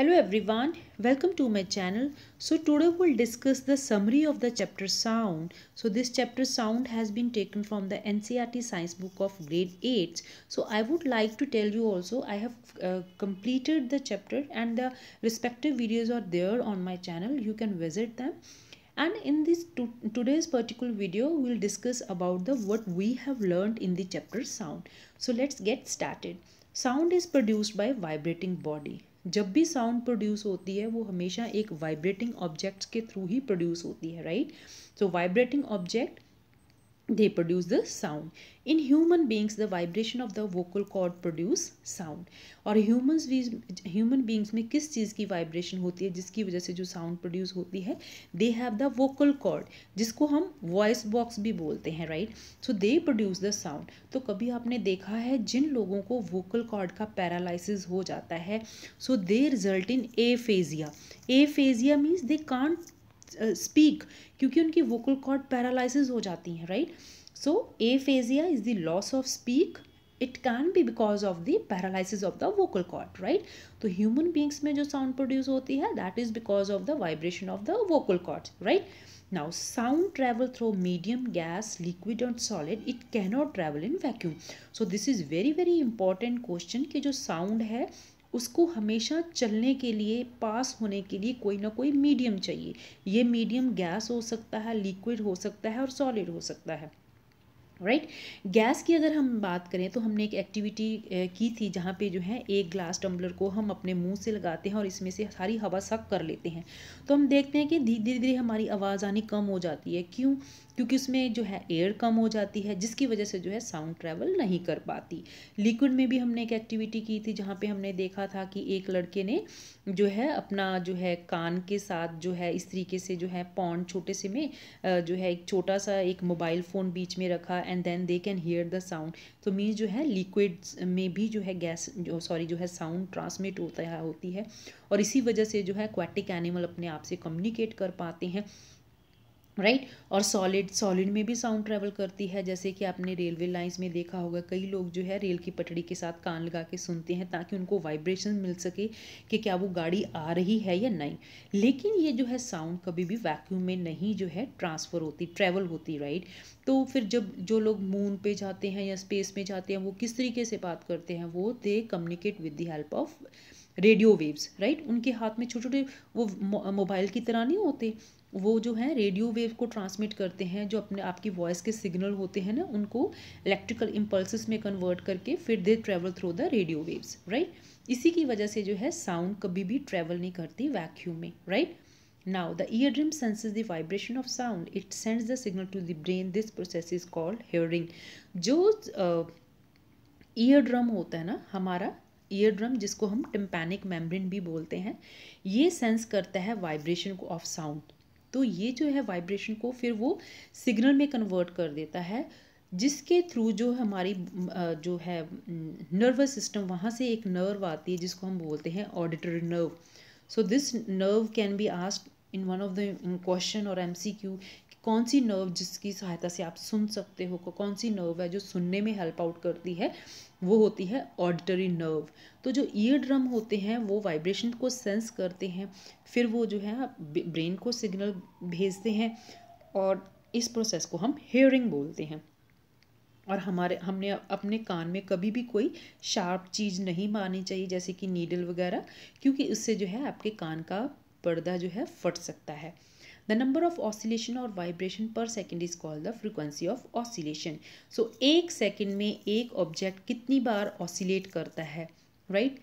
Hello everyone, welcome to my channel. So today we'll discuss the summary of the chapter sound. So this chapter sound has been taken from the NCRT science book of grade 8. So I would like to tell you also I have uh, completed the chapter and the respective videos are there on my channel. You can visit them. And in this to today's particular video, we'll discuss about the what we have learned in the chapter sound. So let's get started. Sound is produced by vibrating body. जब भी sound produce होती है वो हमेशा एक vibrating objects के through ही produce होती है right so vibrating object they produce the sound in human beings the vibration of the vocal cord produce sound or humans we human beings mein kis cheez ki vibration hoti hai jiski wajah se jo sound produce hoti hai they have the vocal cord jisko hum voice box bhi bolte hain right so they produce the sound to kabhi aapne dekha hai jin logon ko vocal cord ka paralysis ho jata hai so they result in aphasia aphasia means they can't speak uh, क्योंकि उनकी vocal cord paralysis हो जाती हैं right so aphasia is the loss of speak it can be because of the paralysis of the vocal cord right तो human beings में जो sound produce होती है that is because of the vibration of the vocal cord right now sound travel through medium gas liquid and solid it cannot travel in vacuum so this is very very important question कि जो sound है उसको हमेशा चलने के लिए पास होने के लिए कोई ना कोई मीडियम चाहिए ये मीडियम गैस हो सकता है लिक्विड हो सकता है और सॉलिड हो सकता है राइट right? गैस की अगर हम बात करें तो हमने एक एक्टिविटी की थी जहाँ पे जो है एक ग्लास टम्बलर को हम अपने मुंह से लगाते हैं और इसमें से सारी हवा सक कर लेते हैं तो हम देखते हैं कि धीरे धीरे धीरे हमारी आवाज़ आनी कम हो जाती है क्यों क्योंकि उसमें जो है एयर कम हो जाती है जिसकी वजह से जो है साउंड ट्रैवल नहीं कर पाती लिक्विड में भी हमने एक एक्टिविटी की थी जहाँ पे हमने देखा था कि एक लड़के ने जो है अपना जो है कान के साथ जो है इस तरीके से जो है पौन छोटे से में जो है एक छोटा सा एक मोबाइल फ़ोन बीच में रखा and then they can hear the sound तो मीन्स जो है लिक्विड्स में भी जो है गैस जो सॉरी जो है साउंड ट्रांसमिट होता है होती है और इसी वजह से जो है क्वाटिक एनिमल अपने आप से कम्युनिकेट कर पाते हैं राइट right? और सॉलिड सॉलिड में भी साउंड ट्रैवल करती है जैसे कि आपने रेलवे लाइंस में देखा होगा कई लोग जो है रेल की पटड़ी के साथ कान लगा के सुनते हैं ताकि उनको वाइब्रेशन मिल सके कि क्या वो गाड़ी आ रही है या नहीं लेकिन ये जो है साउंड कभी भी वैक्यूम में नहीं जो है ट्रांसफ़र होती ट्रैवल होती राइट right? तो फिर जब जो लोग मून पे जाते हैं या स्पेस में जाते हैं वो किस तरीके से बात करते हैं वो they communicate with the help of radio waves right उनके हाथ में छोटे छोटे वो मोबाइल की तरह नहीं होते वो जो है रेडियो वेव को ट्रांसमिट करते हैं जो अपने आपकी वॉइस के सिग्नल होते हैं ना उनको इलेक्ट्रिकल इम्पल्स में कन्वर्ट करके फिर they travel through the radio waves right इसी की वजह से जो है साउंड कभी भी ट्रेवल नहीं करती वैक्यूम में right now Now, the sense is the vibration of sound it sends the signal to the brain this process is called hearing जो ईयर uh, ड्रम होता है ना हमारा ईयर ड्रम जिसको हम टिम्पैनिक मेम्ब्रेन भी बोलते हैं ये सेंस करता है वाइब्रेशन को ऑफ साउंड तो ये जो है वाइब्रेशन को फिर वो सिग्नल में कन्वर्ट कर देता है जिसके थ्रू जो हमारी जो है नर्वस सिस्टम वहाँ से एक नर्व आती है जिसको हम बोलते हैं auditory nerve so this nerve can be asked in one of the question और एम सी क्यू कौन सी नर्व जिसकी सहायता से आप सुन सकते हो कौन सी नर्व है जो सुनने में हेल्प आउट करती है वो होती है ऑडिटरी नर्व तो जो ईयर ड्रम होते हैं वो वाइब्रेशन को सेंस करते हैं फिर वो जो है ब्रेन को सिग्नल भेजते हैं और इस प्रोसेस को हम हेयरिंग बोलते हैं और हमारे हमने अपने कान में कभी भी कोई शार्प चीज़ नहीं मारनी चाहिए जैसे कि नीडल वगैरह क्योंकि उससे जो है आपके कान का पर्दा जो है फट सकता है द नंबर ऑफ ऑसिलेशन और vibration per second is called the frequency of oscillation so एक सेकेंड में एक ऑब्जेक्ट कितनी बार ऑसिलेट करता है right?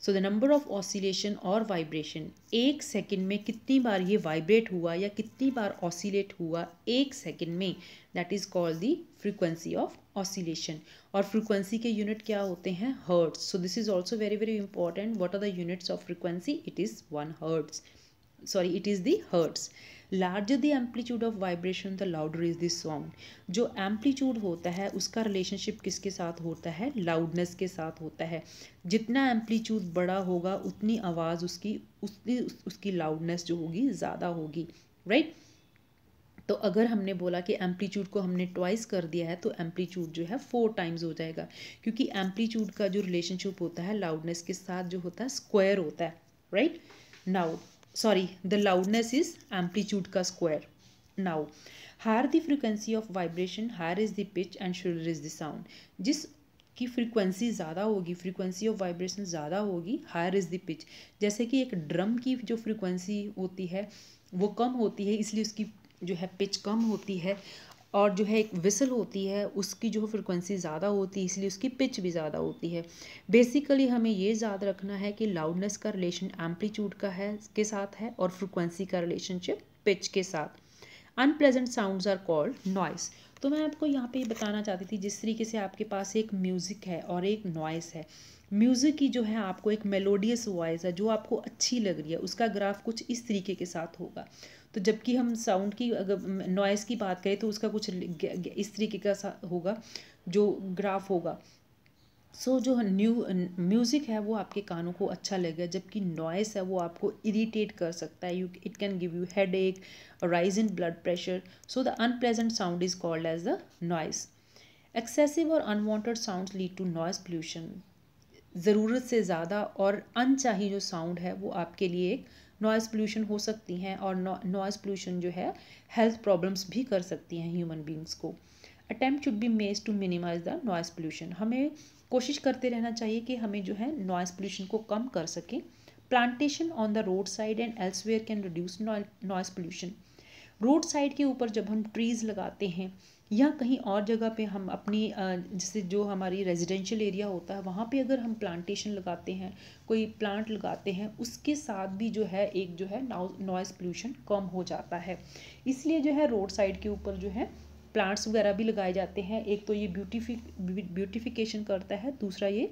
So the number of oscillation और वाइब्रेशन एक सेकेंड में कितनी बार ये वाइब्रेट हुआ या कितनी बार ऑसिलेट हुआ एक सेकेंड में that is called the frequency of oscillation और फ्रिक्वेंसी के यूनिट क्या होते हैं hertz so this is also very very important what are the units of frequency it is one hertz sorry it is the hertz larger the amplitude of vibration the louder is the sound जो amplitude होता है उसका relationship किसके साथ होता है loudness के साथ होता है जितना एम्पलीट्यूड बड़ा होगा उतनी आवाज़ उसकी उतनी उसकी लाउडनेस जो होगी ज़्यादा होगी राइट right? तो अगर हमने बोला कि एम्पलीट्यूड को हमने ट्वाइस कर दिया है तो एम्पलीट्यूड जो है फोर टाइम्स हो जाएगा क्योंकि एम्पलीट्यूड का जो रिलेशनशिप होता है लाउडनेस के साथ जो होता है स्क्वायर होता है right right? Now sorry the loudness is amplitude ka square now higher the frequency of vibration higher is the pitch and shorter is the sound जिस की फ्रीक्वेंसी ज़्यादा होगी फ्रीक्वेंसी ऑफ वाइब्रेशन ज़्यादा होगी हायर इज़ द पिच जैसे कि एक drum की जो फ्रीक्वेंसी होती है वो कम होती है इसलिए उसकी जो है पिच कम होती है और जो है एक विसल होती है उसकी जो फ्रिक्वेंसी ज़्यादा होती है इसलिए उसकी पिच भी ज़्यादा होती है बेसिकली हमें ये याद रखना है कि लाउडनेस का रिलेशन एम्पलीट्यूड का है के साथ है और फ्रिक्वेंसी का रिलेशनशिप पिच के साथ unpleasant sounds are called noise तो मैं आपको यहाँ पे बताना चाहती थी जिस तरीके से आपके पास एक म्यूज़िक है और एक नॉइस है म्यूज़िक की जो है आपको एक मेलोडियस वॉइस है जो आपको अच्छी लग रही है उसका ग्राफ कुछ इस तरीके के साथ होगा तो जबकि हम साउंड की अगर नॉइस की बात करें तो उसका कुछ इस तरीके का होगा जो ग्राफ होगा सो so, जो न्यू म्यूज़िक है वो आपके कानों को अच्छा लगेगा जबकि नॉइस है वो आपको इरीटेट कर सकता है you it can give you headache rise in blood pressure so the unpleasant sound is called as the noise excessive और unwanted sound lead to noise pollution ज़रूरत से ज़्यादा और अनचाही जो साउंड है वो आपके लिए एक नॉइज़ पोल्यूशन हो सकती हैं और नॉइज़ पोल्यूशन जो है हेल्थ प्रॉब्लम्स भी कर सकती हैं ह्यूमन बींग्स को attempt should be made to minimize the noise pollution हमें कोशिश करते रहना चाहिए कि हमें जो है नॉइज़ पोल्यूशन को कम कर सकें plantation on the road side and elsewhere can reduce noise pollution road side के ऊपर जब हम ट्रीज़ लगाते हैं या कहीं और जगह पे हम अपनी जैसे जो हमारी रेजिडेंशियल एरिया होता है वहाँ पे अगर हम प्लांटेशन लगाते हैं कोई प्लांट लगाते हैं उसके साथ भी जो है एक जो है नॉइज़ पोल्यूशन कम हो जाता है इसलिए जो है रोड साइड के ऊपर जो है प्लांट्स वगैरह भी लगाए जाते हैं एक तो ये ब्यूटीफिक ब्यूटिफिकेशन करता है दूसरा ये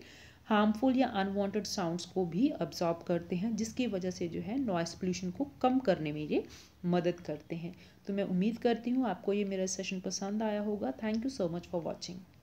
हार्मफुल या अनवांटेड साउंड्स को भी अब्जॉर्ब करते हैं जिसकी वजह से जो है नॉइस पोल्यूशन को कम करने में ये मदद करते हैं तो मैं उम्मीद करती हूँ आपको ये मेरा सेशन पसंद आया होगा thank you so much for watching